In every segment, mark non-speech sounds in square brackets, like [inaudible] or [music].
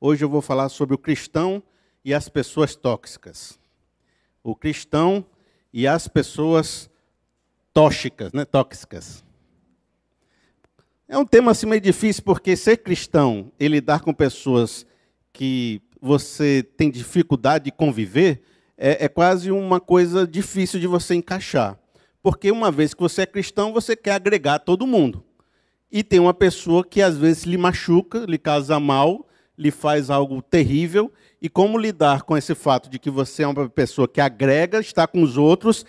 Hoje eu vou falar sobre o cristão e as pessoas tóxicas. O cristão e as pessoas tóxicas, né? Tóxicas. É um tema assim meio difícil porque ser cristão e lidar com pessoas que você tem dificuldade de conviver é, é quase uma coisa difícil de você encaixar. Porque uma vez que você é cristão, você quer agregar todo mundo. E tem uma pessoa que às vezes lhe machuca, lhe causa mal, lhe faz algo terrível e como lidar com esse fato de que você é uma pessoa que agrega, está com os outros,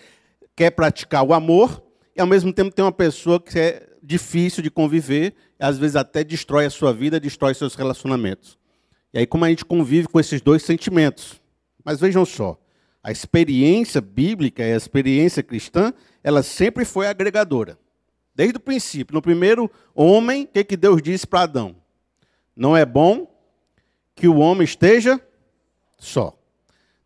quer praticar o amor e ao mesmo tempo tem uma pessoa que é difícil de conviver, às vezes até destrói a sua vida, destrói seus relacionamentos. E aí como a gente convive com esses dois sentimentos? Mas vejam só, a experiência bíblica e a experiência cristã, ela sempre foi agregadora. Desde o princípio, no primeiro homem, o que, que Deus disse para Adão? Não é bom que o homem esteja só.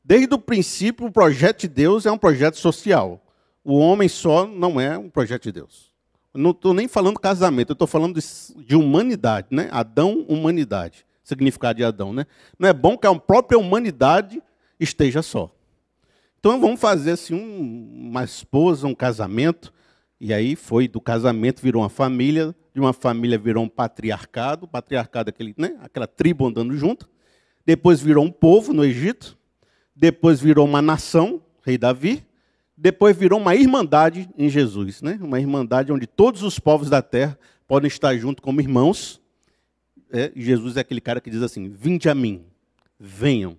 Desde o princípio, o projeto de Deus é um projeto social. O homem só não é um projeto de Deus. não estou nem falando casamento, estou falando de, de humanidade, né? Adão, humanidade. Significado de Adão, né? Não é bom que a própria humanidade esteja só. Então vamos fazer assim um, uma esposa, um casamento, e aí foi do casamento virou uma família, de uma família virou um patriarcado, patriarcado é aquele, né, aquela tribo andando junto. Depois virou um povo no Egito, depois virou uma nação, rei Davi, depois virou uma irmandade em Jesus, né? Uma irmandade onde todos os povos da terra podem estar junto como irmãos. É, Jesus é aquele cara que diz assim: "Vinde a mim, venham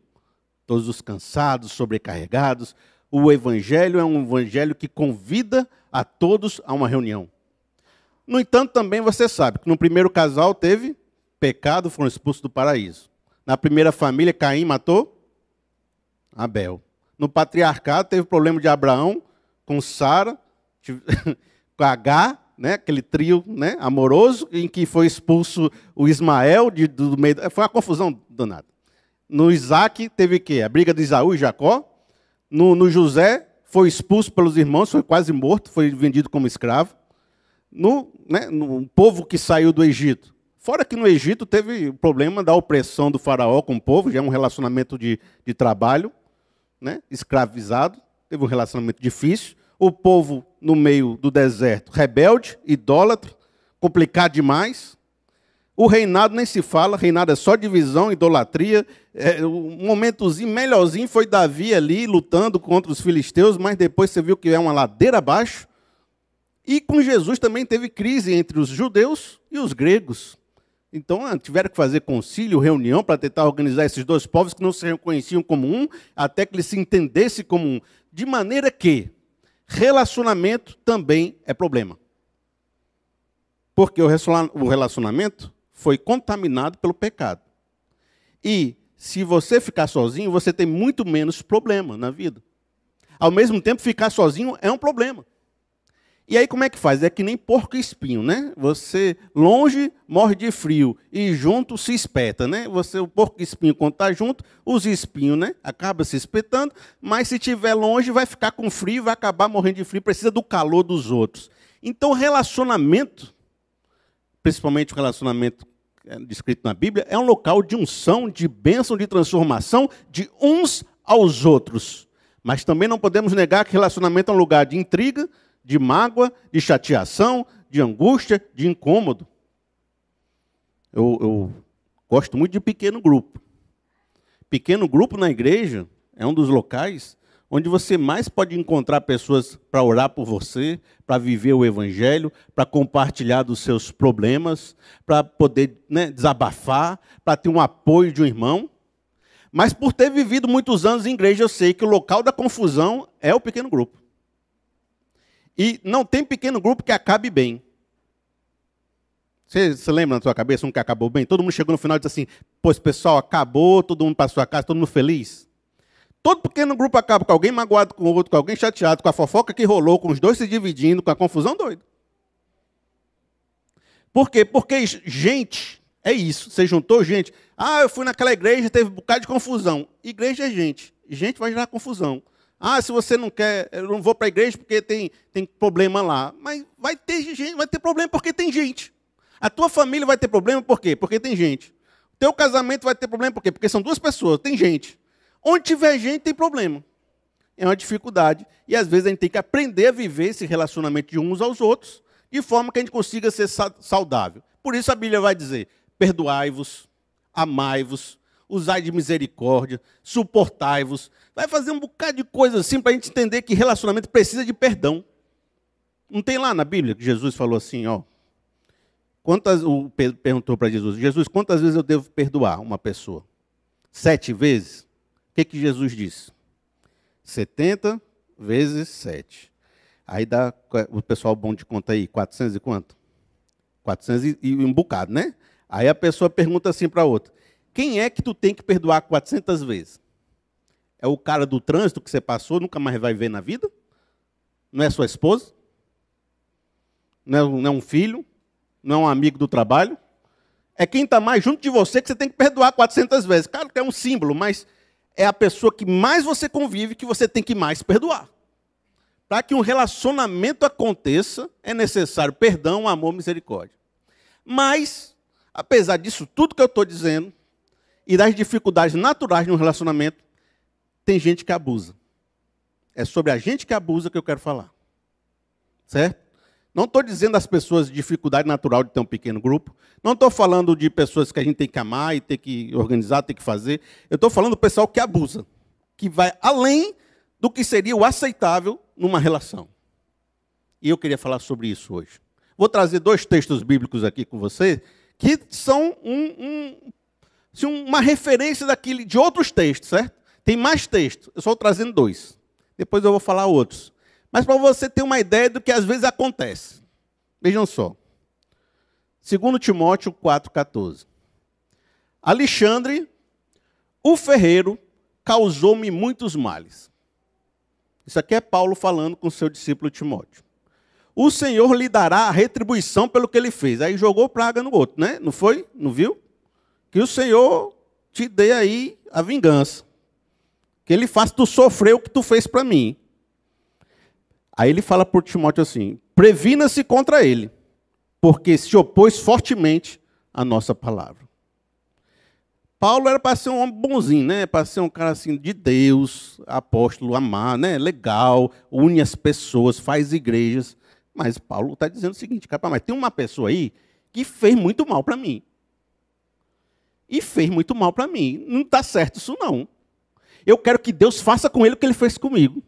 todos os cansados, sobrecarregados". O evangelho é um evangelho que convida a todos a uma reunião. No entanto, também você sabe que no primeiro casal teve pecado, foram expulsos do paraíso. Na primeira família, Caim matou Abel. No patriarcado, teve o problema de Abraão com Sara, [laughs] com H, né, aquele trio né, amoroso, em que foi expulso o Ismael de, do meio. Foi uma confusão danada. No Isaac, teve o quê? A briga de Isaú e Jacó. No, no José, foi expulso pelos irmãos, foi quase morto, foi vendido como escravo. No, né, no povo que saiu do Egito. Fora que no Egito teve o problema da opressão do faraó com o povo, já é um relacionamento de, de trabalho, né, escravizado, teve um relacionamento difícil. O povo no meio do deserto, rebelde, idólatro, complicado demais. O reinado nem se fala, reinado é só divisão, idolatria. É, um momentozinho melhorzinho foi Davi ali lutando contra os filisteus, mas depois você viu que é uma ladeira abaixo. E com Jesus também teve crise entre os judeus e os gregos. Então ah, tiveram que fazer concílio, reunião para tentar organizar esses dois povos que não se reconheciam como um, até que eles se entendessem como um. De maneira que relacionamento também é problema. Porque o relacionamento foi contaminado pelo pecado. E se você ficar sozinho, você tem muito menos problema na vida. Ao mesmo tempo, ficar sozinho é um problema. E aí como é que faz? É que nem porco e espinho, né? Você longe morre de frio e junto se espeta, né? Você o porco e espinho quando está junto, os espinhos, né? Acaba se espetando, mas se tiver longe vai ficar com frio, vai acabar morrendo de frio, precisa do calor dos outros. Então, relacionamento principalmente o relacionamento eh, descrito na Bíblia, é um local de unção, de bênção, de transformação de uns aos outros. Mas também não podemos negar que relacionamento é um lugar de intriga, de mágoa, de chateação, de angústia, de incômodo. Eu, eu gosto muito de pequeno grupo. Pequeno grupo na igreja é um dos locais onde você mais pode encontrar pessoas para orar por você, para viver o Evangelho, para compartilhar dos seus problemas, para poder né, desabafar, para ter um apoio de um irmão. Mas por ter vivido muitos anos em igreja, eu sei que o local da confusão é o pequeno grupo. E não tem pequeno grupo que acabe bem. Você, se lembra na sua cabeça um que acabou bem? Todo mundo chegou no final e disse assim: Pois pessoal, acabou, todo mundo para sua casa, todo mundo feliz. Todo pequeno grupo acaba com alguém magoado com o outro, com alguém chateado, com a fofoca que rolou, com os dois se dividindo, com a confusão doida. Por quê? Porque gente é isso. Você juntou gente. Ah, eu fui naquela igreja, teve um bocado de confusão. Igreja é gente. Gente vai gerar confusão. Ah, se você não quer, eu não vou para a igreja porque tem, tem problema lá. Mas vai ter gente, vai ter problema porque tem gente. A tua família vai ter problema por quê? Porque tem gente. O teu casamento vai ter problema por quê? Porque são duas pessoas, tem gente. Onde tiver gente, tem problema. É uma dificuldade. E às vezes a gente tem que aprender a viver esse relacionamento de uns aos outros, de forma que a gente consiga ser saudável. Por isso a Bíblia vai dizer: perdoai-vos, amai-vos, usai de misericórdia, suportai-vos. Vai fazer um bocado de coisa assim para a gente entender que relacionamento precisa de perdão. Não tem lá na Bíblia que Jesus falou assim, ó. Quantas, o Pedro perguntou para Jesus, Jesus, quantas vezes eu devo perdoar uma pessoa? Sete vezes? que, que Jesus disse? 70 vezes 7. Aí dá, é, o pessoal bom de conta aí, 400 e quanto? 400 e, um bocado, né? Aí a pessoa pergunta assim para outra: quem é que tu tem que perdoar 400 vezes? É o cara do trânsito que você passou, nunca mais vai ver na vida? Não é sua esposa? Não é, não é um filho? Não é um amigo do trabalho? É quem está mais junto de você que você tem que perdoar 400 vezes. Claro que é um símbolo, mas é a pessoa que mais você convive que você tem que mais perdoar. Para que um relacionamento aconteça, é necessário perdão, amor, misericórdia. Mas, apesar disso tudo que eu estou dizendo, e das dificuldades naturais de um relacionamento, tem gente que abusa. É sobre a gente que abusa que eu quero falar. Certo? Não estou dizendo as pessoas de dificuldade natural de ter um pequeno grupo. Não estou falando de pessoas que a gente tem que amar e tem que organizar, tem que fazer. Eu estou falando do pessoal que abusa, que vai além do que seria o aceitável numa relação. E eu queria falar sobre isso hoje. Vou trazer dois textos bíblicos aqui com você que são um, um, assim, uma referência daquele de outros textos, certo? Tem mais textos. Eu só estou trazendo dois. Depois eu vou falar outros. Mas para você ter uma ideia do que às vezes acontece. Vejam só. Segundo Timóteo 4,14. Alexandre, o ferreiro, causou-me muitos males. Isso aqui é Paulo falando com seu discípulo Timóteo. O Senhor lhe dará a retribuição pelo que ele fez. Aí jogou praga no outro, né? Não foi? Não viu? Que o Senhor te dê aí a vingança. Que ele faça tu sofrer o que tu fez para mim. Aí ele fala por Timóteo assim: previna-se contra ele, porque se opôs fortemente à nossa palavra. Paulo era para ser um homem bonzinho, né? Para ser um cara assim de Deus, apóstolo, amar, né? Legal, une as pessoas, faz igrejas. Mas Paulo está dizendo o seguinte, cara, mas tem uma pessoa aí que fez muito mal para mim. E fez muito mal para mim. Não está certo isso não. Eu quero que Deus faça com ele o que ele fez comigo.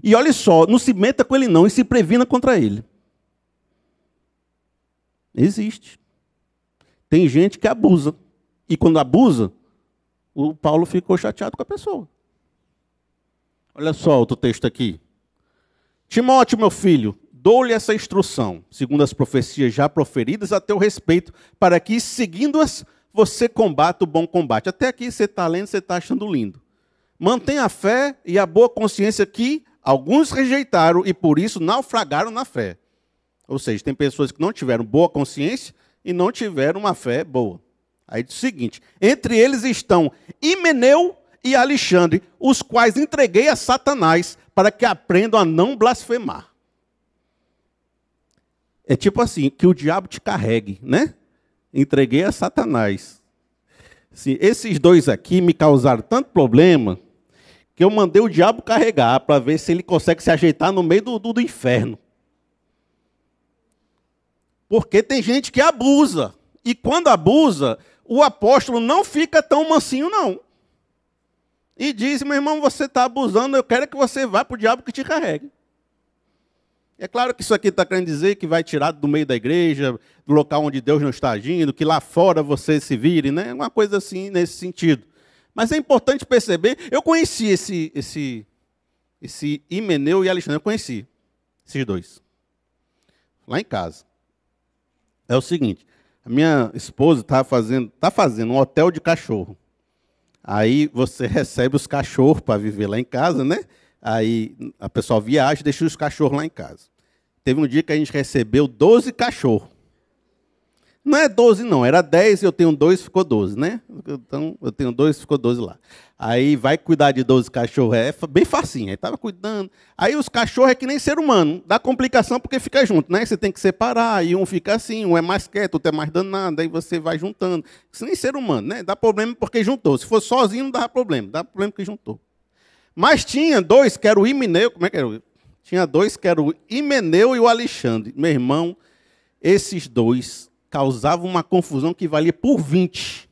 E olha só, não se meta com ele não e se previna contra ele. Existe. Tem gente que abusa. E quando abusa, o Paulo ficou chateado com a pessoa. Olha só outro texto aqui. Timóteo, meu filho, dou-lhe essa instrução, segundo as profecias já proferidas a teu respeito, para que, seguindo-as, você combata o bom combate. Até aqui você está lendo, você está achando lindo. Mantenha a fé e a boa consciência que Alguns rejeitaram e por isso naufragaram na fé. Ou seja, tem pessoas que não tiveram boa consciência e não tiveram uma fé boa. Aí diz o seguinte: entre eles estão Himeneu e Alexandre, os quais entreguei a Satanás para que aprendam a não blasfemar. É tipo assim, que o diabo te carregue, né? Entreguei a Satanás. Assim, esses dois aqui me causaram tanto problema que eu mandei o diabo carregar para ver se ele consegue se ajeitar no meio do, do, do inferno. Porque tem gente que abusa. E quando abusa, o apóstolo não fica tão mansinho, não. E diz, meu irmão, você está abusando, eu quero que você vá para o diabo que te carregue. É claro que isso aqui está querendo dizer que vai tirar do meio da igreja, do local onde Deus não está agindo, que lá fora você se vire, né? Uma coisa assim nesse sentido. Mas é importante perceber, eu conheci esse, esse, esse Imeneu e Alexandre, eu conheci esses dois, lá em casa. É o seguinte, a minha esposa está fazendo, tá fazendo um hotel de cachorro. Aí você [laughs] recebe os cachorros para viver lá em casa, né? Aí a pessoa viaja e deixa os cachorros lá em casa. Teve um dia que a gente recebeu 12 cachorros. Não é 12, não, era 10, eu tenho dois, ficou 12, né? Então, eu tenho dois, ficou 12 lá. Aí vai cuidar de 12 cachorros, é bem facinho, aí é, tava cuidando. Aí os cachorros é que nem ser humano, dá complicação porque fica junto, né? Você tem que separar, e um fica assim, um é mais quieto, outro é mais danado, aí você vai juntando. Isso nem ser humano, né? Dá problema porque juntou. Se fosse sozinho, não dava problema, dá problema porque juntou. Mas tinha dois, que era o Imeneu, como é que era? Tinha dois, que era o Imeneu e o Alexandre. Meu irmão, esses dois causava uma confusão que valia por 20.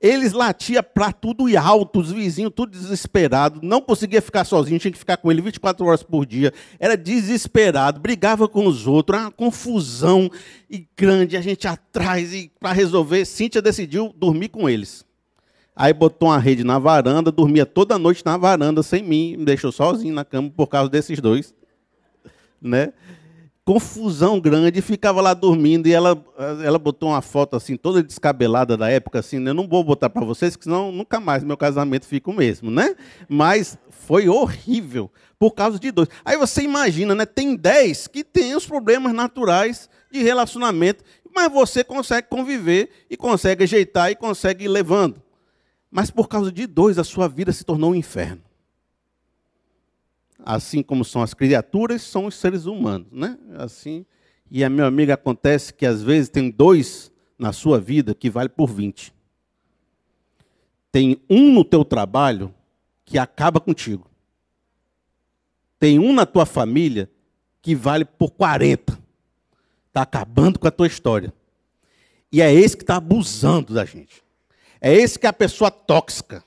Eles latiam para tudo e alto, os vizinhos, tudo desesperado, não conseguia ficar sozinho, tinha que ficar com ele 24 horas por dia, era desesperado, brigava com os outros, era uma confusão e grande, a gente atrás e para resolver, Cíntia decidiu dormir com eles. Aí botou uma rede na varanda, dormia toda noite na varanda sem mim, me deixou sozinho na cama por causa desses dois, né? confusão grande, ficava lá dormindo e ela, ela botou uma foto assim, toda descabelada da época, assim, né? eu não vou botar para vocês, que senão nunca mais meu casamento fica o mesmo, né? Mas foi horrível, por causa de dois. Aí você imagina, né? Tem dez que tem os problemas naturais de relacionamento, mas você consegue conviver e consegue ajeitar e consegue ir levando. Mas por causa de dois, a sua vida se tornou um inferno assim como são as criaturas, são os seres humanos, né? Assim, e a minha amiga acontece que às vezes tem dois na sua vida que vale por 20. Tem um no teu trabalho que acaba contigo. Tem um na tua família que vale por 40. Está acabando com a tua história. E é esse que está abusando da gente. É esse que é a pessoa tóxica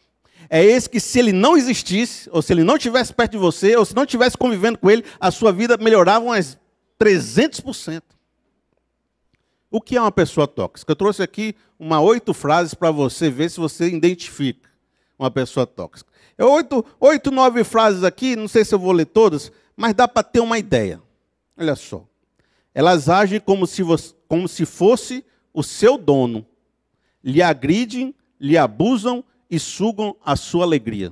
é esse que, se ele não existisse, ou se ele não estivesse perto de você, ou se não estivesse convivendo com ele, a sua vida melhorava umas 300%. O que é uma pessoa tóxica? Eu trouxe aqui uma oito frases para você ver se você identifica uma pessoa tóxica. É oito, oito, nove frases aqui, não sei se eu vou ler todas, mas dá para ter uma ideia. Olha só. Elas agem como se, como se fosse o seu dono. Lhe agridem, lhe abusam, e sugam a sua alegria.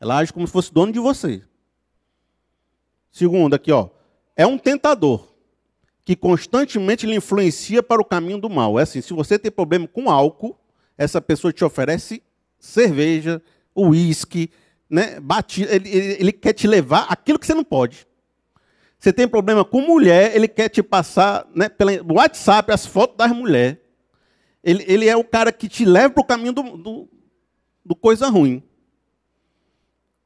Ela age como se fosse dono de você. Segundo, aqui, ó, é um tentador que constantemente lhe influencia para o caminho do mal. É assim, se você tem problema com álcool, essa pessoa te oferece cerveja, uísque, né, batida, ele, ele, ele quer te levar aquilo que você não pode. Você tem problema com mulher, ele quer te passar né, pelo WhatsApp as fotos das mulheres. Ele, ele é o cara que te leva para o caminho do, do, do coisa ruim.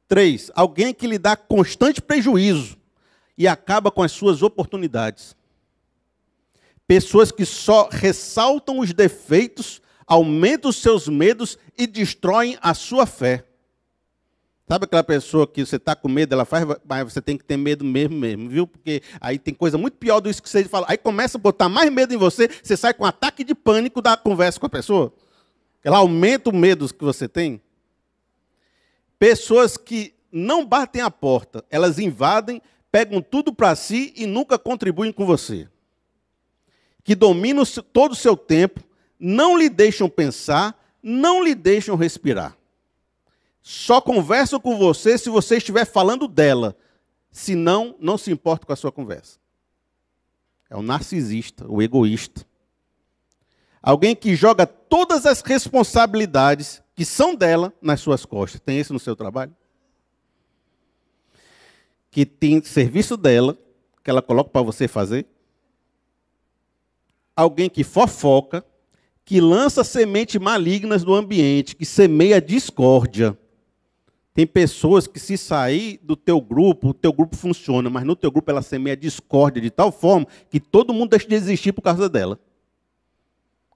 Três, alguém que lhe dá constante prejuízo e acaba com as suas oportunidades. Pessoas que só ressaltam os defeitos, aumentam os seus medos e destroem a sua fé. Sabe aquela pessoa que você está com medo, ela faz, mas você tem que ter medo mesmo, mesmo, viu? Porque aí tem coisa muito pior do que você fala. Aí começa a botar mais medo em você, você sai com um ataque de pânico da conversa com a pessoa. Ela aumenta o medo que você tem. Pessoas que não batem a porta, elas invadem, pegam tudo para si e nunca contribuem com você. Que dominam todo o seu tempo, não lhe deixam pensar, não lhe deixam respirar. Só conversam com você se você estiver falando dela. Senão, não se importa com a sua conversa. É o narcisista, o egoísta. Alguém que joga todas as responsabilidades que são dela nas suas costas. Tem isso no seu trabalho? Que tem serviço dela, que ela coloca para você fazer? Alguém que fofoca, que lança sementes malignas no ambiente, que semeia discórdia. Tem pessoas que, se sair do teu grupo, o teu grupo funciona, mas no teu grupo ela semeia discórdia de tal forma que todo mundo deixa de existir por causa dela.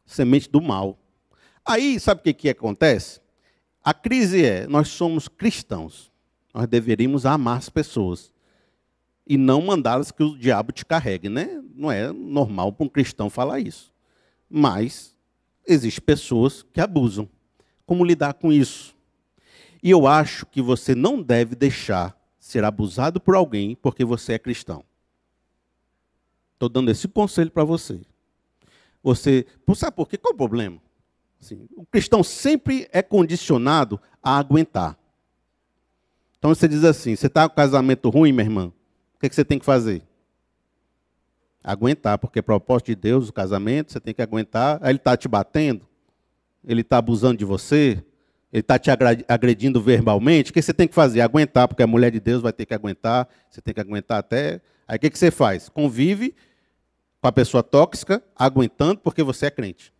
Semente do mal. Aí, sabe o que, que acontece? A crise é: nós somos cristãos, nós deveríamos amar as pessoas e não mandá-las que o diabo te carregue, né? Não é normal para um cristão falar isso. Mas existem pessoas que abusam. Como lidar com isso? E eu acho que você não deve deixar ser abusado por alguém porque você é cristão. Estou dando esse conselho para você. Você, sabe por quê? Qual o problema? Assim, o cristão sempre é condicionado a aguentar. Então você diz assim: você está com casamento ruim, minha irmã? O que, é que você tem que fazer? Aguentar, porque é propósito de Deus o casamento, você tem que aguentar. Aí ele está te batendo, ele está abusando de você, ele está te agredindo verbalmente. O que você tem que fazer? Aguentar, porque a mulher de Deus vai ter que aguentar, você tem que aguentar até. Aí o que você faz? Convive com a pessoa tóxica, aguentando, porque você é crente.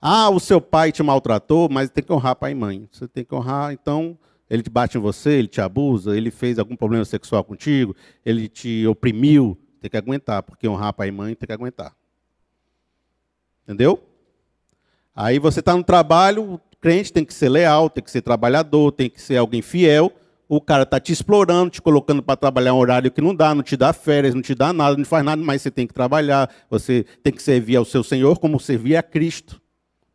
Ah, o seu pai te maltratou, mas tem que honrar pai e mãe. Você tem que honrar, então, ele te bate em você, ele te abusa, ele fez algum problema sexual contigo, ele te oprimiu, tem que aguentar, porque honrar pai e mãe tem que aguentar. Entendeu? Aí você está no trabalho, o crente tem que ser leal, tem que ser trabalhador, tem que ser alguém fiel. O cara está te explorando, te colocando para trabalhar um horário que não dá, não te dá férias, não te dá nada, não faz nada, mas você tem que trabalhar, você tem que servir ao seu Senhor como servir a Cristo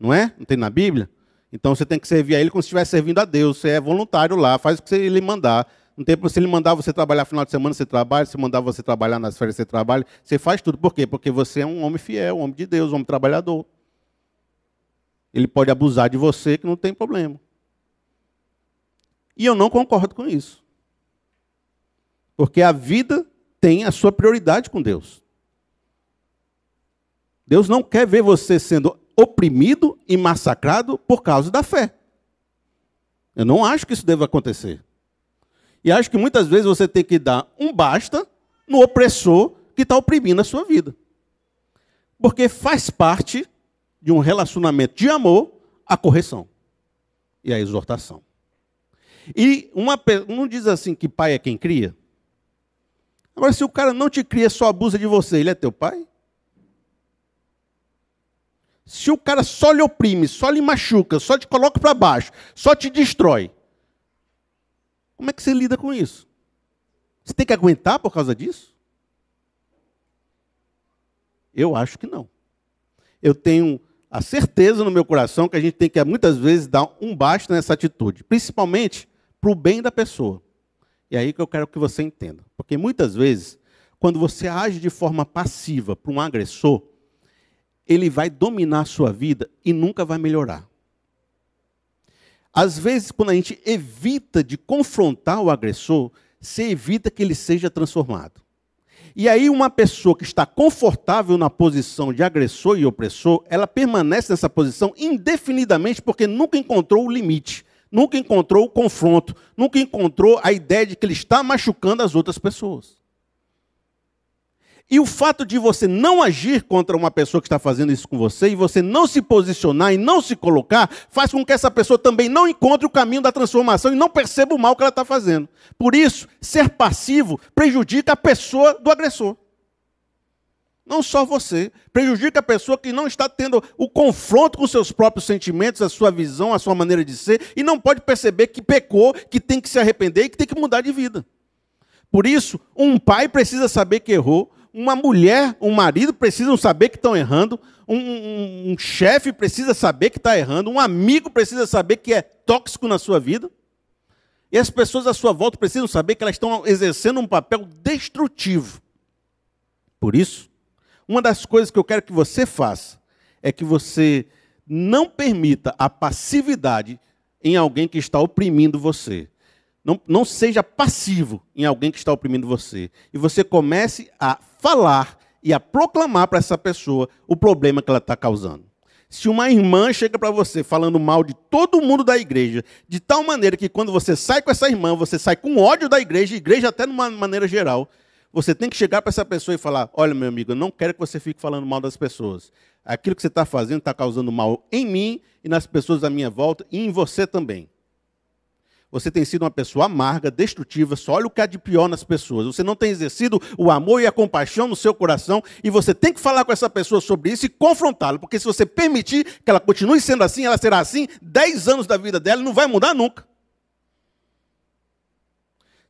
não é? Não tem na Bíblia? Então você tem que servir a ele como se estivesse servindo a Deus. Você é voluntário lá, faz o que ele mandar. Não tem se ele mandar você trabalhar final de semana, você trabalha, se mandar você trabalhar nas férias, você trabalha. Você faz tudo. Por quê? Porque você é um homem fiel, um homem de Deus, um homem trabalhador. Ele pode abusar de você que não tem problema. E eu não concordo com isso. Porque a vida tem a sua prioridade com Deus. Deus não quer ver você sendo oprimido e massacrado por causa da fé. Eu não acho que isso deva acontecer. E acho que muitas vezes você tem que dar um basta no opressor que está oprimindo a sua vida. Porque faz parte de um relacionamento de amor a correção e a exortação. E uma não diz assim que pai é quem cria. Agora, se o cara não te cria, só abusa de você, ele é teu pai? Se o cara só lhe oprime, só lhe machuca, só te coloca para baixo, só te destrói, como é que você lida com isso? Você tem que aguentar por causa disso? Eu acho que não. Eu tenho a certeza no meu coração que a gente tem que muitas vezes dar um basta nessa atitude, principalmente para o bem da pessoa. E é aí que eu quero que você entenda. Porque muitas vezes, quando você age de forma passiva para um agressor, ele vai dominar a sua vida e nunca vai melhorar. Às vezes, quando a gente evita de confrontar o agressor, se evita que ele seja transformado. E aí, uma pessoa que está confortável na posição de agressor e opressor, ela permanece nessa posição indefinidamente porque nunca encontrou o limite, nunca encontrou o confronto, nunca encontrou a ideia de que ele está machucando as outras pessoas. E o fato de você não agir contra uma pessoa que está fazendo isso com você, e você não se posicionar e não se colocar, faz com que essa pessoa também não encontre o caminho da transformação e não perceba o mal que ela está fazendo. Por isso, ser passivo prejudica a pessoa do agressor. Não só você, prejudica a pessoa que não está tendo o confronto com seus próprios sentimentos, a sua visão, a sua maneira de ser, e não pode perceber que pecou, que tem que se arrepender e que tem que mudar de vida. Por isso, um pai precisa saber que errou, uma mulher, um marido precisam saber que estão errando. Um, um, um chefe precisa saber que está errando. Um amigo precisa saber que é tóxico na sua vida. E as pessoas à sua volta precisam saber que elas estão exercendo um papel destrutivo. Por isso, uma das coisas que eu quero que você faça é que você não permita a passividade em alguém que está oprimindo você não, não seja passivo em alguém que está oprimindo você. E você comece a falar e a proclamar para essa pessoa o problema que ela está causando. Se uma irmã chega para você falando mal de todo mundo da igreja, de tal maneira que quando você sai com essa irmã, você sai com ódio da igreja, igreja até de uma maneira geral, você tem que chegar para essa pessoa e falar: Olha, meu amigo, eu não quero que você fique falando mal das pessoas. Aquilo que você está fazendo está causando mal em mim e nas pessoas à minha volta e em você também. Você tem sido uma pessoa amarga, destrutiva, só olha o que há de pior nas pessoas. Você não tem exercido o amor e a compaixão no seu coração e você tem que falar com essa pessoa sobre isso e confrontá-la, porque se você permitir que ela continue sendo assim, ela será assim 10 anos da vida dela e não vai mudar nunca.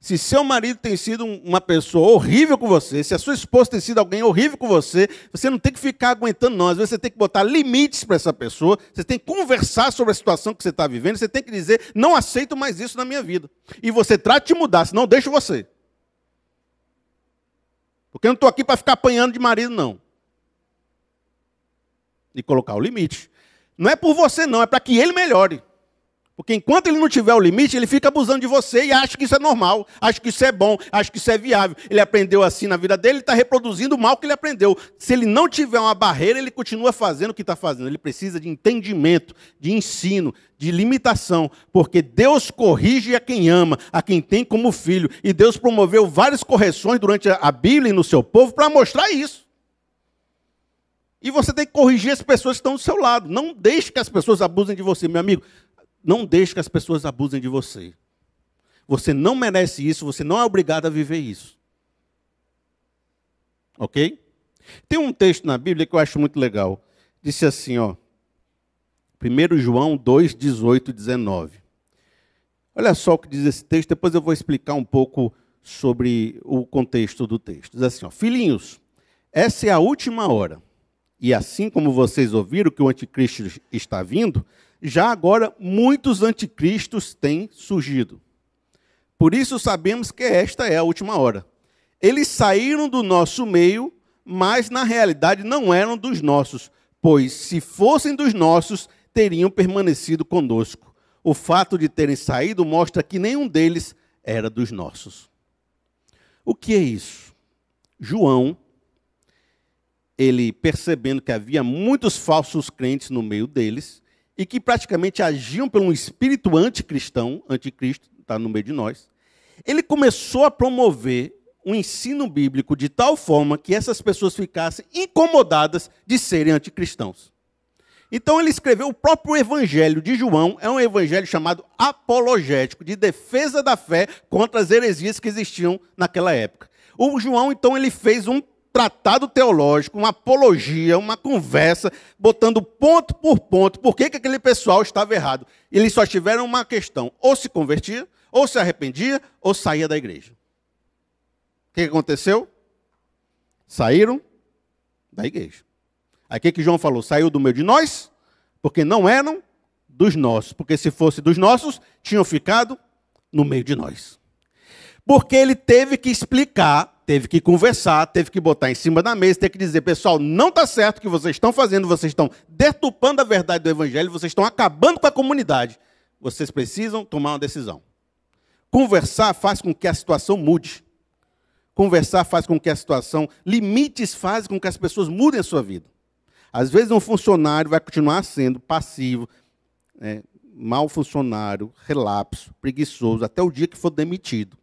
Se seu marido tem sido uma pessoa horrível com você, se a sua esposa tem sido alguém horrível com você, você não tem que ficar aguentando, não. Às vezes você tem que botar limites para essa pessoa, você tem que conversar sobre a situação que você está vivendo, você tem que dizer: não aceito mais isso na minha vida. E você trate de mudar, senão eu deixo você. Porque eu não estou aqui para ficar apanhando de marido, não. E colocar o limite. Não é por você, não, é para que ele melhore. Porque enquanto ele não tiver o limite, ele fica abusando de você e acha que isso é normal, acha que isso é bom, acha que isso é viável. Ele aprendeu assim na vida dele, está reproduzindo o mal que ele aprendeu. Se ele não tiver uma barreira, ele continua fazendo o que está fazendo. Ele precisa de entendimento, de ensino, de limitação, porque Deus corrige a quem ama, a quem tem como filho. E Deus promoveu várias correções durante a Bíblia e no seu povo para mostrar isso. E você tem que corrigir as pessoas que estão do seu lado. Não deixe que as pessoas abusem de você, meu amigo. Não deixe que as pessoas abusem de você. Você não merece isso, você não é obrigado a viver isso. Ok? Tem um texto na Bíblia que eu acho muito legal. Disse assim, ó. 1 João 2, 18 e 19. Olha só o que diz esse texto, depois eu vou explicar um pouco sobre o contexto do texto. Diz assim, ó, filhinhos, essa é a última hora. E assim como vocês ouviram que o anticristo está vindo, já agora muitos anticristos têm surgido. Por isso sabemos que esta é a última hora. Eles saíram do nosso meio, mas na realidade não eram dos nossos, pois se fossem dos nossos, teriam permanecido conosco. O fato de terem saído mostra que nenhum deles era dos nossos. O que é isso? João, ele percebendo que havia muitos falsos crentes no meio deles, e que praticamente agiam pelo espírito anticristão, anticristo, está no meio de nós, ele começou a promover um ensino bíblico de tal forma que essas pessoas ficassem incomodadas de serem anticristãos. Então ele escreveu o próprio Evangelho de João, é um evangelho chamado apologético, de defesa da fé contra as heresias que existiam naquela época. O João, então, ele fez um tratado teológico, uma apologia, uma conversa, botando ponto por ponto por que, que aquele pessoal estava errado. Eles só tiveram uma questão: ou se convertia, ou se arrependia, ou saía da igreja. O que, que aconteceu? Saíram da igreja. Aí o que, que João falou? Saiu do meio de nós, porque não eram dos nossos. Porque se fosse dos nossos, tinham ficado no meio de nós. Porque ele teve que explicar teve que conversar, teve que botar em cima da mesa, teve que dizer, pessoal, não está certo o que vocês estão fazendo, vocês estão detupando a verdade do evangelho, vocês estão acabando com a comunidade. Vocês precisam tomar uma decisão. Conversar faz com que a situação mude. Conversar faz com que a situação, limites fazem com que as pessoas mudem a sua vida. Às vezes um funcionário vai continuar sendo passivo, né, mau funcionário, relapso, preguiçoso, até o dia que for demitido.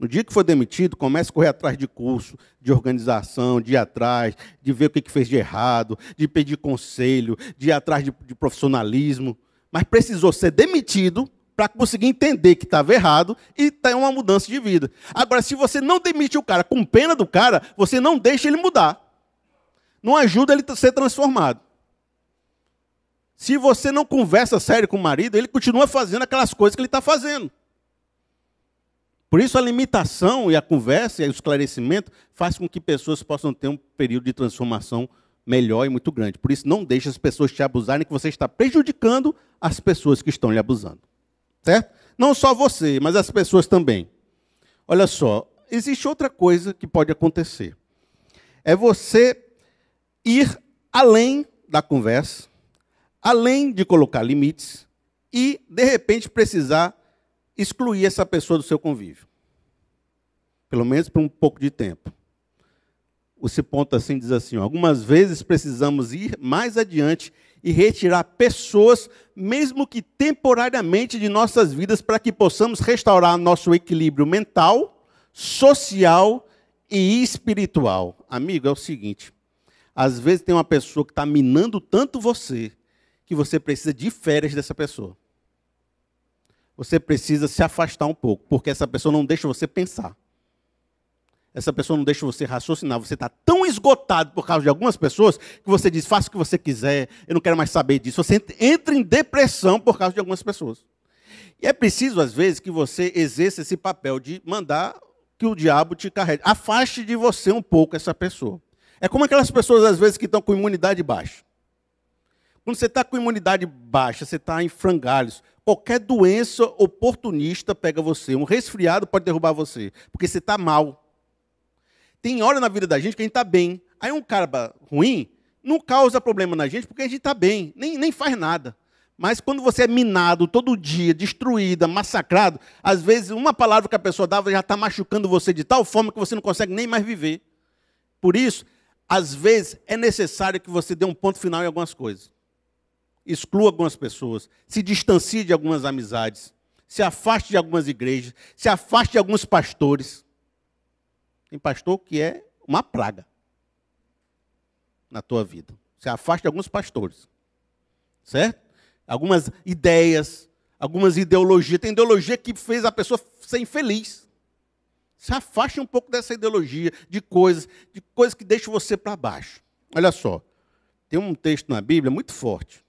No dia que for demitido, comece a correr atrás de curso, de organização, de ir atrás, de ver o que fez de errado, de pedir conselho, de ir atrás de, de profissionalismo. Mas precisou ser demitido para conseguir entender que estava errado e ter tá uma mudança de vida. Agora, se você não demite o cara com pena do cara, você não deixa ele mudar. Não ajuda ele a ser transformado. Se você não conversa sério com o marido, ele continua fazendo aquelas coisas que ele está fazendo. Por isso, a limitação e a conversa e o esclarecimento faz com que pessoas possam ter um período de transformação melhor e muito grande. Por isso, não deixe as pessoas te abusarem, que você está prejudicando as pessoas que estão lhe abusando. Certo? Não só você, mas as pessoas também. Olha só, existe outra coisa que pode acontecer. É você ir além da conversa, além de colocar limites e, de repente, precisar excluir essa pessoa do seu convívio. Pelo menos por um pouco de tempo. Você ponto assim diz assim: ó, algumas vezes precisamos ir mais adiante e retirar pessoas, mesmo que temporariamente, de nossas vidas, para que possamos restaurar nosso equilíbrio mental, social e espiritual. Amigo, é o seguinte: às vezes tem uma pessoa que está minando tanto você que você precisa de férias dessa pessoa você precisa se afastar um pouco, porque essa pessoa não deixa você pensar. Essa pessoa não deixa você raciocinar. Você está tão esgotado por causa de algumas pessoas que você diz: faça o que você quiser, eu não quero mais saber disso. Você entra em depressão por causa de algumas pessoas. E é preciso, às vezes, que você exerça esse papel de mandar que o diabo te carregue. Afaste de você um pouco essa pessoa. É como aquelas pessoas, às vezes, que estão com imunidade baixa. Quando você está com imunidade baixa, você está em frangalhos. Qualquer doença oportunista pega você. Um resfriado pode derrubar você, porque você está mal. Tem hora na vida da gente que a gente está bem. Aí um cara ruim não causa problema na gente, porque a gente está bem, nem, nem faz nada. Mas quando você é minado todo dia, destruída, massacrado, às vezes uma palavra que a pessoa dava já está machucando você de tal forma que você não consegue nem mais viver. Por isso, às vezes é necessário que você dê um ponto final em algumas coisas exclua algumas pessoas, se distancie de algumas amizades, se afaste de algumas igrejas, se afaste de alguns pastores. Tem pastor que é uma praga na tua vida. Se afaste de alguns pastores. Certo? Algumas ideias, algumas ideologias. Tem ideologia que fez a pessoa ser infeliz. Se afaste um pouco dessa ideologia, de coisas, de coisas que deixam você para baixo. Olha só, tem um texto na Bíblia muito forte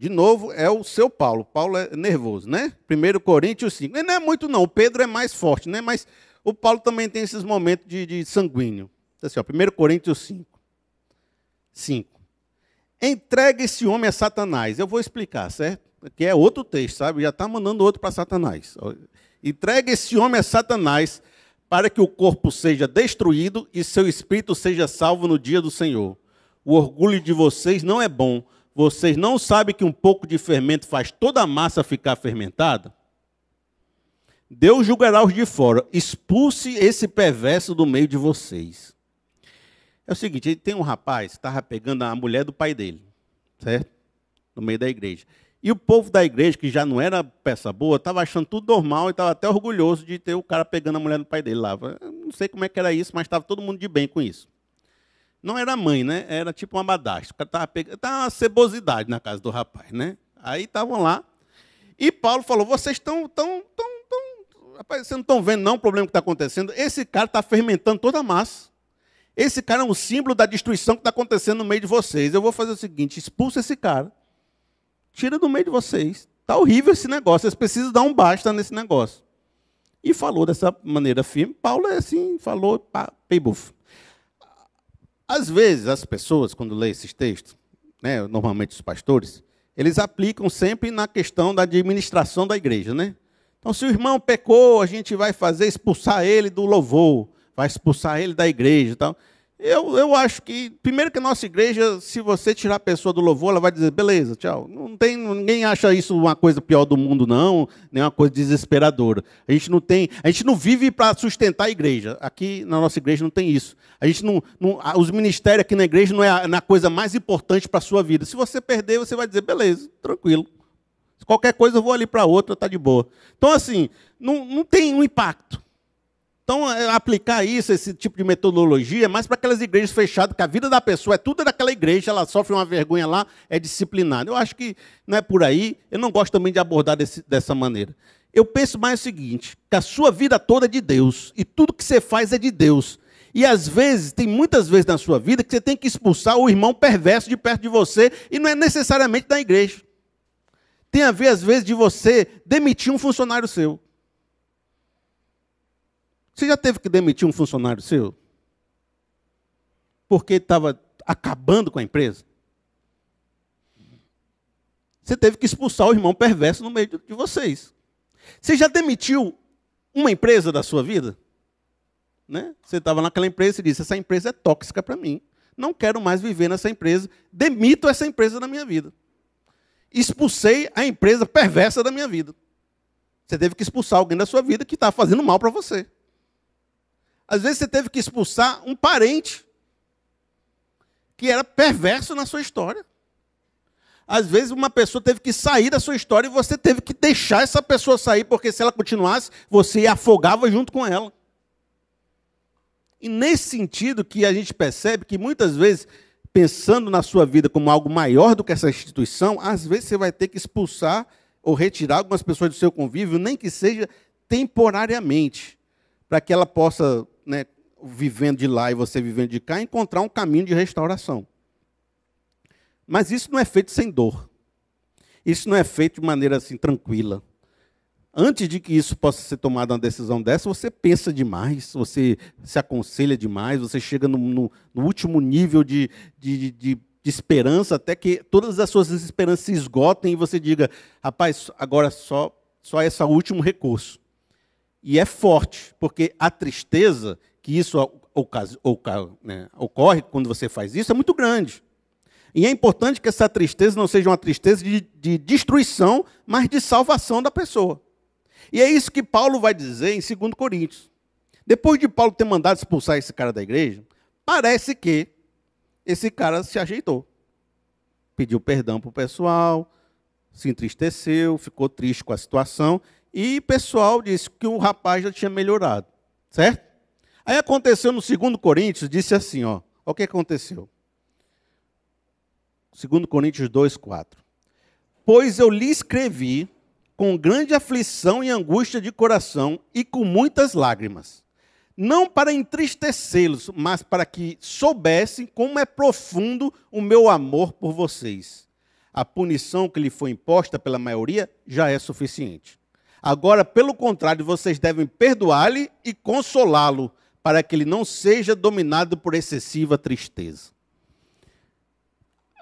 de novo, é o seu Paulo. Paulo é nervoso, né? 1 Coríntios 5. Ele é, não é muito, não. O Pedro é mais forte, né? Mas o Paulo também tem esses momentos de, de sanguíneo. Assim, ó, 1 Coríntios 5. 5. Entrega esse homem a Satanás. Eu vou explicar, certo? Que é outro texto, sabe? Já está mandando outro para Satanás. Entrega esse homem a Satanás para que o corpo seja destruído e seu espírito seja salvo no dia do Senhor. O orgulho de vocês não é bom vocês não sabem que um pouco de fermento faz toda a massa ficar fermentada? Deus julgará os de fora. Expulse esse perverso do meio de vocês. É o seguinte, tem um rapaz que estava pegando a mulher do pai dele, certo? No meio da igreja. E o povo da igreja, que já não era peça boa, estava achando tudo normal e estava até orgulhoso de ter o cara pegando a mulher do pai dele lá. Não sei como é que era isso, mas estava todo mundo de bem com isso. Não era mãe, né? Era tipo uma badastra. Estava pegando... uma cebosidade na casa do rapaz, né? Aí estavam lá. E Paulo falou: vocês estão. Tão, tão, tão... Rapaz, vocês não estão vendo não o problema que está acontecendo? Esse cara está fermentando toda a massa. Esse cara é um símbolo da destruição que está acontecendo no meio de vocês. Eu vou fazer o seguinte: expulsa esse cara. Tira do meio de vocês. Está horrível esse negócio. Vocês precisam dar um basta nesse negócio. E falou dessa maneira firme. Paulo é assim, falou, pá, às vezes, as pessoas, quando lêem esses textos, né, normalmente os pastores, eles aplicam sempre na questão da administração da igreja. Né? Então, se o irmão pecou, a gente vai fazer expulsar ele do louvor, vai expulsar ele da igreja. Tal. Eu, eu acho que, primeiro que a nossa igreja, se você tirar a pessoa do louvor, ela vai dizer, beleza, tchau. Não tem, ninguém acha isso uma coisa pior do mundo, não, nem uma coisa desesperadora. A gente não tem, a gente não vive para sustentar a igreja. Aqui na nossa igreja não tem isso. A gente não, não os ministérios aqui na igreja não é a, não é a coisa mais importante para a sua vida. Se você perder, você vai dizer, beleza, tranquilo. Qualquer coisa eu vou ali para outra, está de boa. Então, assim, não, não tem um impacto. Então, é, aplicar isso, esse tipo de metodologia, é mais para aquelas igrejas fechadas, que a vida da pessoa é tudo é daquela igreja, ela sofre uma vergonha lá, é disciplinada. Eu acho que não é por aí, eu não gosto também de abordar desse, dessa maneira. Eu penso mais o seguinte: que a sua vida toda é de Deus, e tudo que você faz é de Deus. E às vezes, tem muitas vezes na sua vida que você tem que expulsar o irmão perverso de perto de você, e não é necessariamente da igreja. Tem a ver, às vezes, de você demitir um funcionário seu. Você já teve que demitir um funcionário seu? Porque estava acabando com a empresa? Você teve que expulsar o irmão perverso no meio de vocês. Você já demitiu uma empresa da sua vida? Né? Você estava naquela empresa e disse: essa empresa é tóxica para mim. Não quero mais viver nessa empresa. Demito essa empresa da minha vida. Expulsei a empresa perversa da minha vida. Você teve que expulsar alguém da sua vida que está fazendo mal para você. Às vezes você teve que expulsar um parente que era perverso na sua história. Às vezes uma pessoa teve que sair da sua história e você teve que deixar essa pessoa sair, porque se ela continuasse, você afogava junto com ela. E nesse sentido que a gente percebe que muitas vezes, pensando na sua vida como algo maior do que essa instituição, às vezes você vai ter que expulsar ou retirar algumas pessoas do seu convívio, nem que seja temporariamente, para que ela possa, né, vivendo de lá e você vivendo de cá, encontrar um caminho de restauração. Mas isso não é feito sem dor. Isso não é feito de maneira assim tranquila antes de que isso possa ser tomada uma decisão dessa, você pensa demais, você se aconselha demais, você chega no, no, no último nível de, de, de, de esperança até que todas as suas esperanças se esgotem e você diga, rapaz, agora só, só é esse último recurso. E é forte, porque a tristeza que isso né, ocorre quando você faz isso é muito grande. E é importante que essa tristeza não seja uma tristeza de, de destruição, mas de salvação da pessoa. E é isso que Paulo vai dizer em 2 Coríntios. Depois de Paulo ter mandado expulsar esse cara da igreja, parece que esse cara se ajeitou. Pediu perdão para o pessoal, se entristeceu, ficou triste com a situação, e o pessoal disse que o rapaz já tinha melhorado, certo? Aí aconteceu no 2 Coríntios, disse assim, ó, o que aconteceu? 2 Coríntios 2, 4. Pois eu lhe escrevi com grande aflição e angústia de coração e com muitas lágrimas. Não para entristecê-los, mas para que soubessem como é profundo o meu amor por vocês. A punição que lhe foi imposta pela maioria já é suficiente. Agora, pelo contrário, vocês devem perdoar-lhe e consolá-lo, para que ele não seja dominado por excessiva tristeza.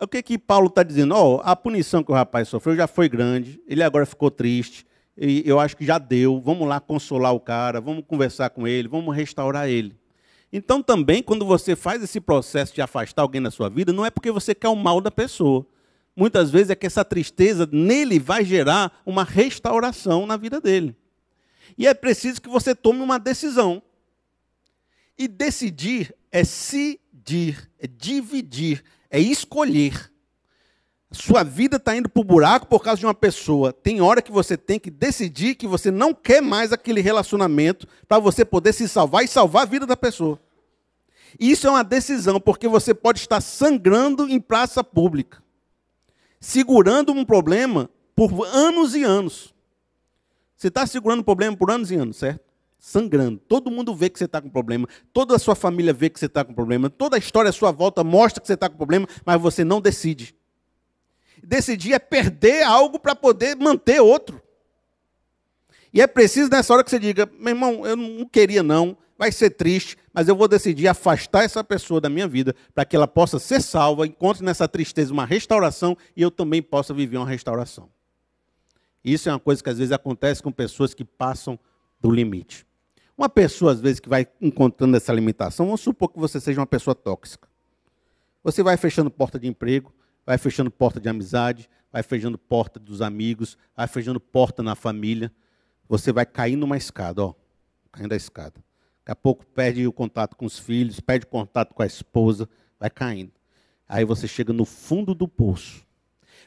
O que que Paulo está dizendo? Ó, oh, a punição que o rapaz sofreu já foi grande, ele agora ficou triste, e eu acho que já deu. Vamos lá consolar o cara, vamos conversar com ele, vamos restaurar ele. Então, também, quando você faz esse processo de afastar alguém da sua vida, não é porque você quer o mal da pessoa. Muitas vezes é que essa tristeza nele vai gerar uma restauração na vida dele. E é preciso que você tome uma decisão. E decidir é se é dividir, é escolher. Sua vida está indo para o buraco por causa de uma pessoa. Tem hora que você tem que decidir que você não quer mais aquele relacionamento para você poder se salvar e salvar a vida da pessoa. Isso é uma decisão, porque você pode estar sangrando em praça pública, segurando um problema por anos e anos. Você está segurando o problema por anos e anos, certo? sangrando. Todo mundo vê que você está com problema, toda a sua família vê que você está com problema, toda a história à sua volta mostra que você está com problema, mas você não decide. Decidir é perder algo para poder manter outro. E é preciso nessa hora que você diga: meu irmão, eu não queria não, vai ser triste, mas eu vou decidir afastar essa pessoa da minha vida para que ela possa ser salva, encontre nessa tristeza uma restauração e eu também possa viver uma restauração. Isso é uma coisa que às vezes acontece com pessoas que passam do limite. Uma pessoa, às vezes, que vai encontrando essa limitação, vamos supor que você seja uma pessoa tóxica. Você vai fechando porta de emprego, vai fechando porta de amizade, vai fechando porta dos amigos, vai fechando porta na família. Você vai caindo uma escada, ó, caindo a escada. Daqui a pouco perde o contato com os filhos, perde o contato com a esposa, vai caindo. Aí você chega no fundo do poço.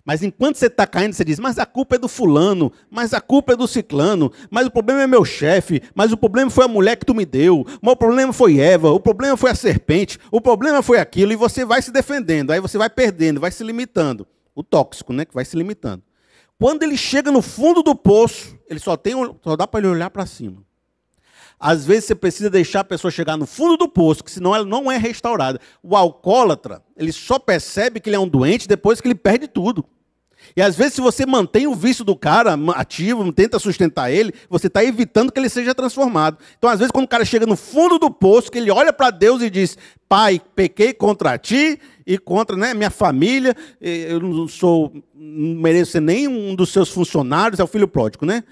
Mas enquanto você está caindo, você diz: Mas a culpa é do fulano, mas a culpa é do ciclano, mas o problema é meu chefe, mas o problema foi a mulher que tu me deu, mas o problema foi Eva, o problema foi a serpente, o problema foi aquilo, e você vai se defendendo, aí você vai perdendo, vai se limitando. O tóxico, né? Que vai se limitando. Quando ele chega no fundo do poço, ele só tem só dá para ele olhar para cima. Às vezes você precisa deixar a pessoa chegar no fundo do poço, que senão ela não é restaurada. O alcoólatra, ele só percebe que ele é um doente depois que ele perde tudo. E às vezes, se você mantém o vício do cara ativo, tenta sustentar ele, você está evitando que ele seja transformado. Então, às vezes, quando o cara chega no fundo do poço, que ele olha para Deus e diz: Pai, pequei contra ti e contra né, minha família, eu não sou, não mereço ser nem um dos seus funcionários, é o filho pródigo, né?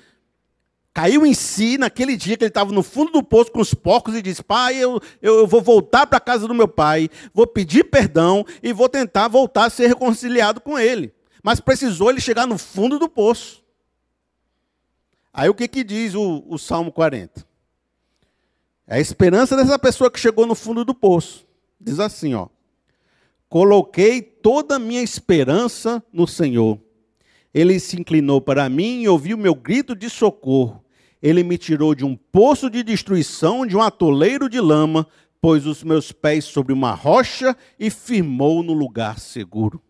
Caiu em si naquele dia que ele estava no fundo do poço com os porcos e disse: Pai, eu, eu, vou voltar para a casa do meu pai, vou pedir perdão e vou tentar voltar a ser reconciliado com ele. Mas precisou ele chegar no fundo do poço. Aí o que, que diz o, o Salmo 40? É a esperança dessa pessoa que chegou no fundo do poço. Diz assim: ó, Coloquei toda a minha esperança no Senhor ele se inclinou para mim e ouviu meu grito de socorro. Ele me tirou de um poço de destruição, de um atoleiro de lama, pôs os meus pés sobre uma rocha e firmou no lugar seguro.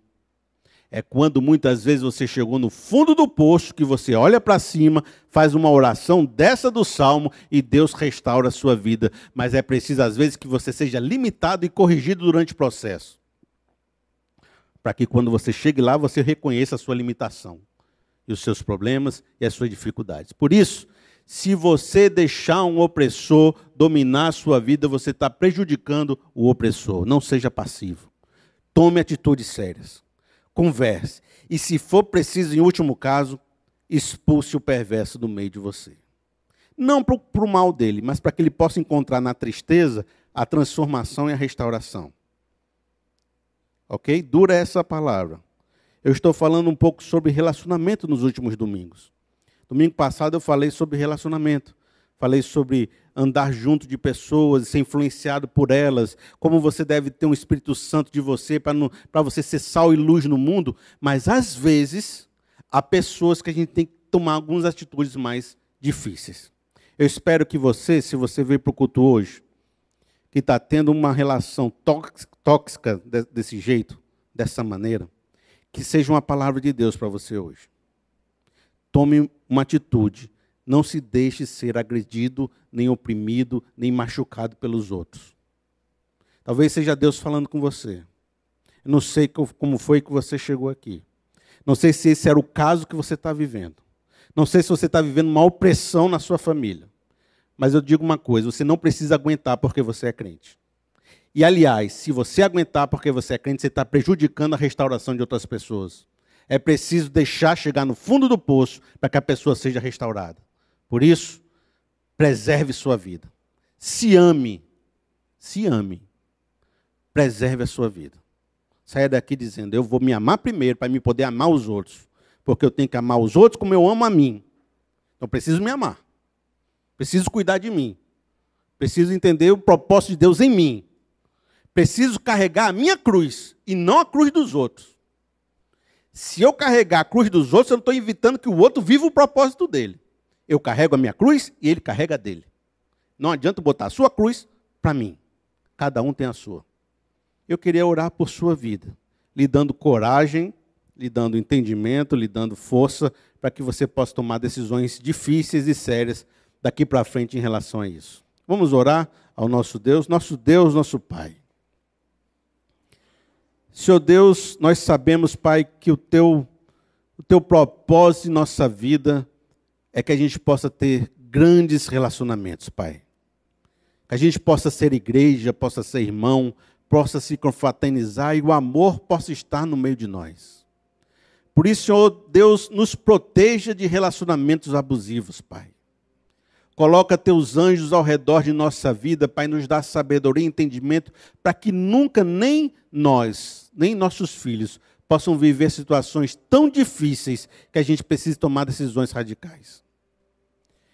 É quando muitas vezes você chegou no fundo do poço que você olha para cima, faz uma oração dessa do salmo e Deus restaura a sua vida. Mas é preciso às vezes que você seja limitado e corrigido durante o processo para que quando você chegue lá, você reconheça a sua limitação e os seus problemas e as suas dificuldades. Por isso, se você deixar um opressor dominar a sua vida, você está prejudicando o opressor. Não seja passivo. Tome atitudes sérias. Converse. E se for preciso, em último caso, expulse o perverso do meio de você. Não para o mal dele, mas para que ele possa encontrar na tristeza a transformação e a restauração. Ok? Dura essa palavra. Eu estou falando um pouco sobre relacionamento nos últimos domingos. Domingo passado eu falei sobre relacionamento. Falei sobre andar junto de pessoas, ser influenciado por elas, como você deve ter um Espírito Santo de você para você ser sal e luz no mundo. Mas às vezes há pessoas que a gente tem que tomar algumas atitudes mais difíceis. Eu espero que você, se você veio para o culto hoje, que está tendo uma relação tóxica desse jeito, dessa maneira, que seja uma palavra de Deus para você hoje. Tome uma atitude. Não se deixe ser agredido, nem oprimido, nem machucado pelos outros. Talvez seja Deus falando com você. Eu não sei como foi que você chegou aqui. Não sei se esse era o caso que você está vivendo. Não sei se você está vivendo uma opressão na sua família. Mas eu digo uma coisa: você não precisa aguentar porque você é crente. E, aliás, se você aguentar porque você é crente, você está prejudicando a restauração de outras pessoas. É preciso deixar chegar no fundo do poço para que a pessoa seja restaurada. Por isso, preserve sua vida. Se ame. Se ame. Preserve a sua vida. Saia daqui dizendo: Eu vou me amar primeiro para me poder amar os outros. Porque eu tenho que amar os outros como eu amo a mim. Então, preciso me amar. Preciso cuidar de mim. Preciso entender o propósito de Deus em mim. Preciso carregar a minha cruz e não a cruz dos outros. Se eu carregar a cruz dos outros, eu não estou evitando que o outro viva o propósito dele. Eu carrego a minha cruz e ele carrega a dele. Não adianta botar a sua cruz para mim. Cada um tem a sua. Eu queria orar por sua vida, lhe dando coragem, lhe dando entendimento, lhe dando força para que você possa tomar decisões difíceis e sérias daqui para frente em relação a isso. Vamos orar ao nosso Deus, nosso Deus, nosso Pai. Senhor Deus, nós sabemos, Pai, que o teu, o teu propósito em nossa vida é que a gente possa ter grandes relacionamentos, Pai. Que a gente possa ser igreja, possa ser irmão, possa se confraternizar e o amor possa estar no meio de nós. Por isso, Senhor Deus, nos proteja de relacionamentos abusivos, Pai. Coloca teus anjos ao redor de nossa vida, Pai, nos dá sabedoria e entendimento, para que nunca nem nós, nem nossos filhos, possam viver situações tão difíceis que a gente precise tomar decisões radicais.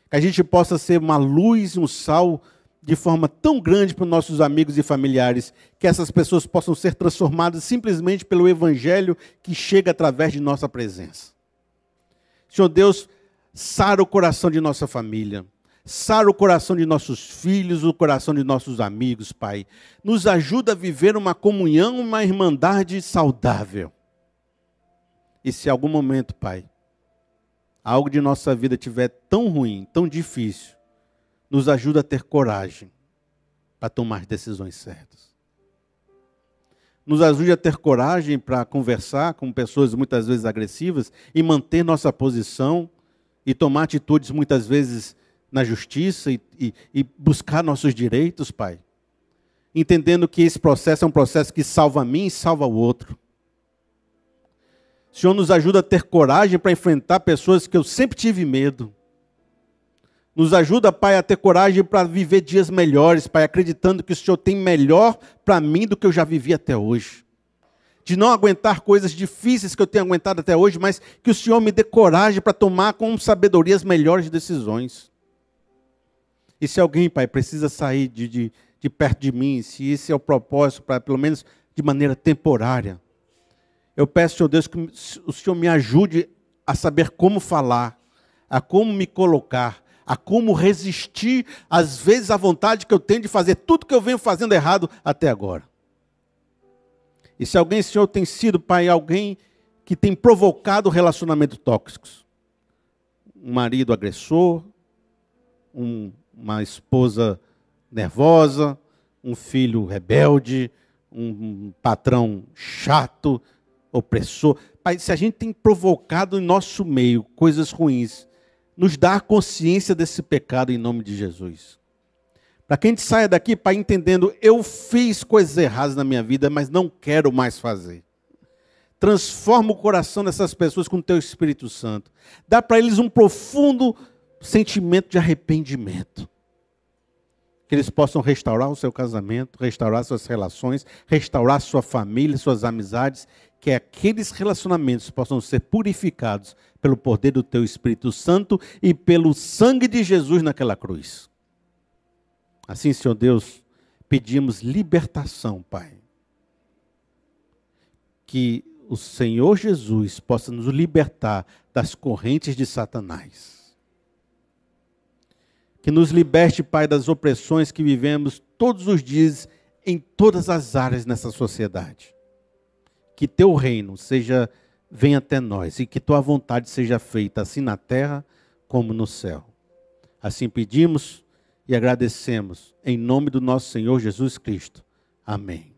Que a gente possa ser uma luz, um sal de forma tão grande para os nossos amigos e familiares, que essas pessoas possam ser transformadas simplesmente pelo evangelho que chega através de nossa presença. Senhor Deus, sara o coração de nossa família. Sara o coração de nossos filhos, o coração de nossos amigos, Pai. Nos ajuda a viver uma comunhão, uma irmandade saudável. E se algum momento, Pai, algo de nossa vida tiver tão ruim, tão difícil, nos ajuda a ter coragem para tomar decisões certas. Nos ajude a ter coragem para conversar com pessoas muitas vezes agressivas e manter nossa posição e tomar atitudes muitas vezes na justiça e, e, e buscar nossos direitos, Pai. Entendendo que esse processo é um processo que salva a mim e salva o outro. O Senhor nos ajuda a ter coragem para enfrentar pessoas que eu sempre tive medo. Nos ajuda, Pai, a ter coragem para viver dias melhores, Pai, acreditando que o Senhor tem melhor para mim do que eu já vivi até hoje. De não aguentar coisas difíceis que eu tenho aguentado até hoje, mas que o Senhor me dê coragem para tomar com sabedoria as melhores decisões. E se alguém, Pai, precisa sair de, de, de perto de mim, se esse é o propósito, para pelo menos de maneira temporária, eu peço, Senhor Deus, que o Senhor me ajude a saber como falar, a como me colocar, a como resistir, às vezes, à vontade que eu tenho de fazer tudo que eu venho fazendo errado até agora. E se alguém, Senhor, tem sido, Pai, alguém que tem provocado relacionamentos tóxicos, um marido agressor, um uma esposa nervosa, um filho rebelde, um patrão chato, opressor. Pai, se a gente tem provocado em nosso meio coisas ruins, nos dá consciência desse pecado em nome de Jesus. Para que a gente saia daqui, Pai, entendendo, eu fiz coisas erradas na minha vida, mas não quero mais fazer. Transforma o coração dessas pessoas com o teu Espírito Santo. Dá para eles um profundo sentimento de arrependimento. Que eles possam restaurar o seu casamento, restaurar suas relações, restaurar sua família, suas amizades, que aqueles relacionamentos possam ser purificados pelo poder do teu Espírito Santo e pelo sangue de Jesus naquela cruz. Assim, Senhor Deus, pedimos libertação, Pai. Que o Senhor Jesus possa nos libertar das correntes de Satanás que nos liberte, Pai, das opressões que vivemos todos os dias em todas as áreas nessa sociedade. Que teu reino seja venha até nós e que tua vontade seja feita assim na terra como no céu. Assim pedimos e agradecemos em nome do nosso Senhor Jesus Cristo. Amém.